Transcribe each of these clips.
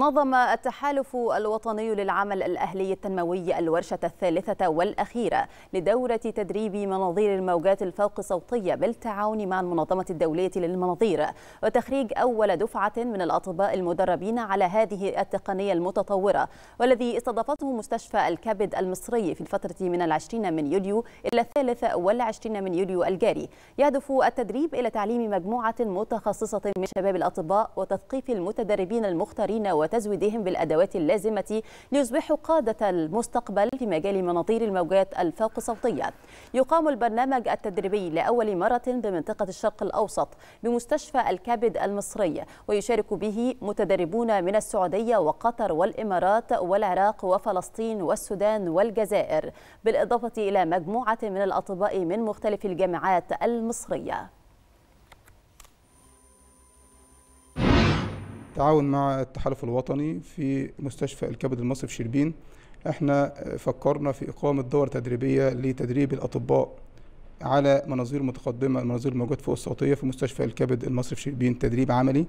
نظم التحالف الوطني للعمل الأهلي التنموي الورشة الثالثة والأخيرة لدورة تدريب مناظير الموجات الفوق صوتية بالتعاون مع المنظمة الدولية للمناظير وتخريج أول دفعة من الأطباء المدربين على هذه التقنية المتطورة والذي استضافته مستشفى الكبد المصري في الفترة من العشرين من يوليو إلى الثالث والعشرين من يوليو الجاري يهدف التدريب إلى تعليم مجموعة متخصصة من شباب الأطباء وتثقيف المتدربين المختارين وتزويدهم بالأدوات اللازمة ليصبحوا قادة المستقبل في مجال مناطير الموجات الفوق صوتية يقام البرنامج التدريبي لأول مرة بمنطقة الشرق الأوسط بمستشفى الكبد المصري ويشارك به متدربون من السعودية وقطر والإمارات والعراق وفلسطين والسودان والجزائر بالإضافة إلى مجموعة من الأطباء من مختلف الجامعات المصرية بالتعاون مع التحالف الوطني في مستشفى الكبد المصري في شربين احنا فكرنا في اقامه دور تدريبيه لتدريب الاطباء على مناظير متقدمه المناظير الموجوده فوق الصوتيه في مستشفى الكبد المصري في شربين تدريب عملي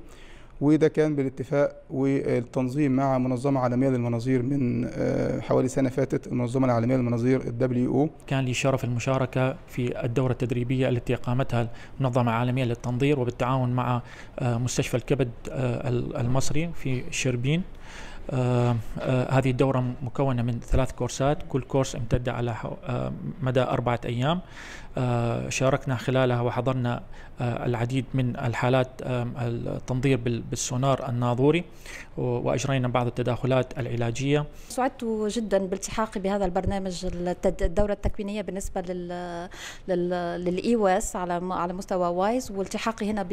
وده كان بالاتفاق والتنظيم مع منظمة عالمية للمناظير من آه، حوالي سنة فاتت المنظمة العالمية للمناظير الدبليو كان لي شرف المشاركة في الدورة التدريبية التي قامتها المنظمة العالمية للتنظير وبالتعاون مع آه، مستشفى الكبد آه، المصري في شربين آه، آه، هذه الدورة مكونة من ثلاث كورسات كل كورس امتد على آه مدى أربعة أيام آه، شاركنا خلالها وحضرنا العديد من الحالات التنظير بالسونار الناظوري وأجرينا بعض التداخلات العلاجية سعدت جدا بالتحاقي بهذا البرنامج الدورة التكوينية بالنسبة لل للإيواس على على مستوى وايز والتحاقي هنا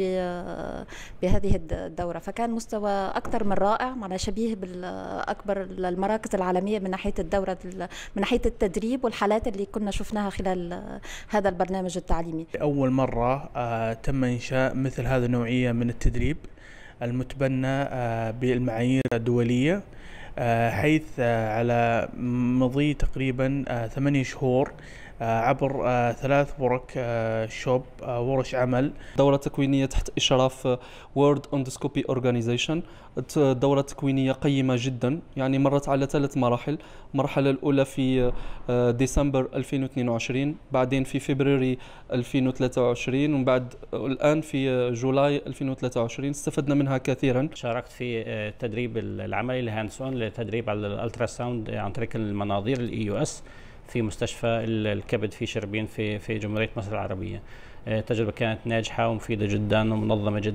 بهذه الدورة فكان مستوى أكثر من رائع معنا شبيه بال اكبر المراكز العالميه من ناحيه الدوره من ناحيه التدريب والحالات اللي كنا شفناها خلال هذا البرنامج التعليمي اول مره آه، تم انشاء مثل هذه النوعيه من التدريب المتبنى آه، بالمعايير الدوليه آه، حيث على مضي تقريبا ثمانية شهور آه، عبر آه، ثلاث ورك آه، شوب ورش عمل دورة تكوينية تحت إشراف وورد أندوسكوبي أورجانيزيشن دورة تكوينية قيمة جدا يعني مرت على ثلاث مراحل المرحلة الأولى في ديسمبر 2022 بعدين في فبراير 2023 ومن بعد الآن في جولاي 2023 استفدنا منها كثيرا شاركت في التدريب العملي الهاندسون للتدريب على الالترا ساوند عن طريق المناظير الاي يو e اس في مستشفى الكبد في شربين في في جمهوريه مصر العربيه آه، تجربه كانت ناجحه ومفيده جدا ومنظمه جدا